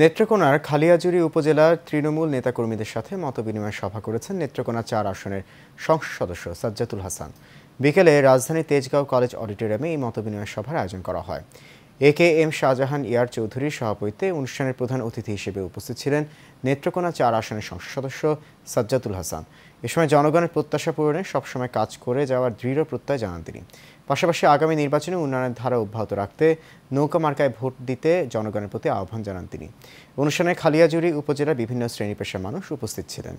নেত্রকোনার খালিয়াজুরি উপজেলার তৃণমূল নেতাকর্মীদের সাথে মত বিনিময় সভা করেছেন নেত্রকোনা চার আসনের সংসদ সদস্য সাজ্জাতুল হাসান বিকেলে রাজধানী তেজগাঁও কলেজ অডিটোরিয়ামে এই মতবিনিময় সভার আয়োজন করা হয় এ কে এম শাহজাহান ইয়ার চৌধুরীর সভাপতিত্বে অনুষ্ঠানের প্রধান অতিথি হিসেবে উপস্থিত ছিলেন নেত্রকোনা চার আসনের সংসদ সদস্য সাজ্জাতুল হাসান এ সময় জনগণের প্রত্যাশা পূরণে সবসময় কাজ করে যাওয়ার দৃঢ় প্রত্যয় জানান তিনি পাশাপাশি আগামী নির্বাচনে উন্নয়নের ধারা অব্যাহত রাখতে নৌকা মার্কায় ভোট দিতে জনগণের প্রতি আহ্বান জানান তিনি অনুষ্ঠানে খালিয়াজুরি উপজেলার বিভিন্ন শ্রেণী পেশার মানুষ উপস্থিত ছিলেন